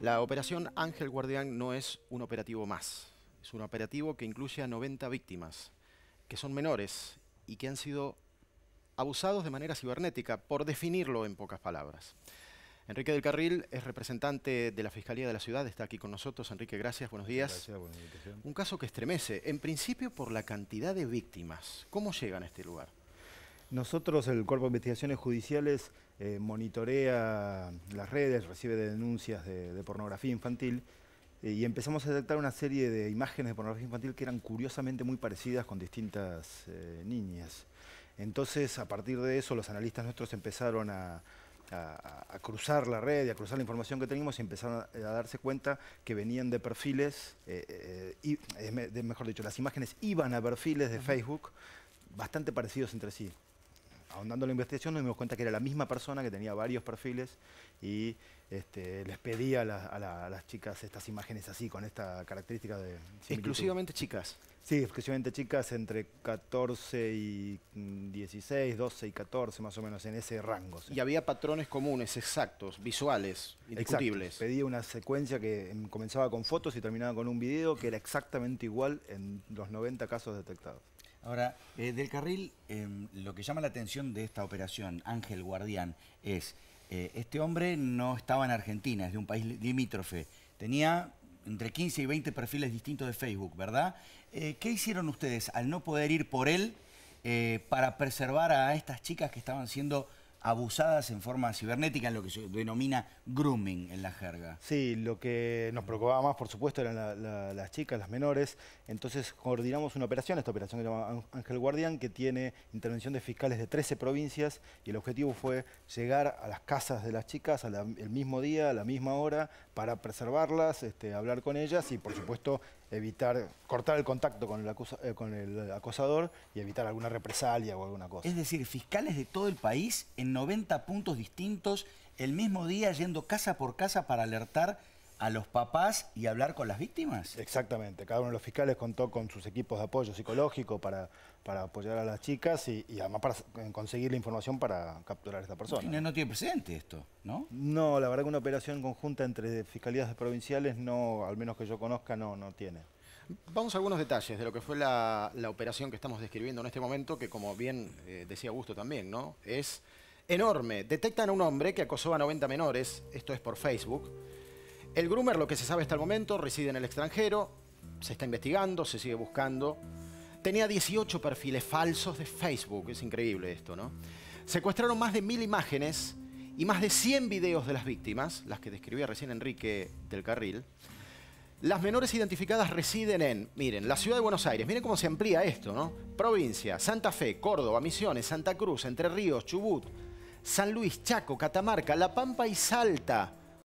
La operación Ángel Guardián no es un operativo más, es un operativo que incluye a 90 víctimas, que son menores y que han sido abusados de manera cibernética, por definirlo en pocas palabras. Enrique del Carril es representante de la Fiscalía de la Ciudad, está aquí con nosotros. Enrique, gracias, buenos días. Un caso que estremece, en principio por la cantidad de víctimas. ¿Cómo llegan a este lugar? Nosotros, el Cuerpo de Investigaciones Judiciales, eh, monitorea las redes, recibe denuncias de, pornografía infantil eh, y empezamos a detectar una serie de imágenes de pornografía infantil que eran curiosamente muy parecidas con distintas eh, niñas. Entonces, a partir de eso, los analistas nuestros empezaron a, cruzar la red a cruzar la información que teníamos y empezaron a, darse cuenta que venían de perfiles, y, mejor dicho, las imágenes iban a perfiles de Facebook bastante parecidos entre sí ahondando la investigación nos dimos cuenta que era la misma persona que tenía varios perfiles y este, les pedía a, las chicas estas imágenes así, con esta característica de... Exclusivamente chicas. Sí, exclusivamente chicas entre 14 y 16, mm, 12 y 14 más o menos, en ese rango. Y había patrones comunes, exactos, visuales, indiscutibles. Pedía una secuencia que em, comenzaba con fotos y terminaba con un video que era exactamente igual en los 90 casos detectados. Ahora, eh, del carril, em, lo que llama la atención de esta operación, Ángel Guardián, es, eh, este hombre no estaba en Argentina, es de un país limítrofe, tenía entre 15 y 20 perfiles distintos de Facebook, ¿verdad? Eh, ¿Qué hicieron ustedes al no poder ir por él para preservar a estas chicas que estaban siendo abusadas en forma cibernética, en lo que se denomina grooming en la jerga. Sí, lo que nos preocupaba más, por supuesto, eran las chicas, las menores. Entonces coordinamos una operación, esta operación que se llama Ángel Guardián, que tiene intervención de fiscales de 13 provincias y el objetivo fue llegar a las casas de las chicas el mismo día, a la misma hora, para preservarlas, este, hablar con ellas y, por supuesto, evitar, cortar el contacto con el, eh, con el acosador y evitar alguna represalia o alguna cosa. Es decir, fiscales de todo el país en 90 puntos distintos el mismo día yendo casa por casa para alertar a los papás y hablar con las víctimas. Exactamente, cada uno de los fiscales contó con sus equipos de apoyo psicológico para, para apoyar a las chicas y, además para conseguir la información para capturar a esta persona. No, tiene precedente esto, ¿no? No, la verdad que una operación conjunta entre fiscalías provinciales no, al menos que yo conozca, no, no tiene. Vamos a algunos detalles de lo que fue la, operación que estamos describiendo en este momento, que como bien eh, decía Augusto también, ¿no? Es enorme. Detectan a un hombre que acosó a 90 menores, esto es por Facebook. El groomer, lo que se sabe hasta el momento, reside en el extranjero, se está investigando, se sigue buscando. Tenía 18 perfiles falsos de Facebook, es increíble esto, ¿no? Secuestraron más de mil imágenes y más de 100 videos de las víctimas, las que describía recién Enrique del Carril. Las menores identificadas residen en, miren, la ciudad de Buenos Aires, miren cómo se amplía esto, ¿no? Provincia, Santa Fe, Córdoba, Misiones, Santa Cruz, Entre Ríos, Chubut, San Luis, Chaco, Catamarca, La Pampa y Salta.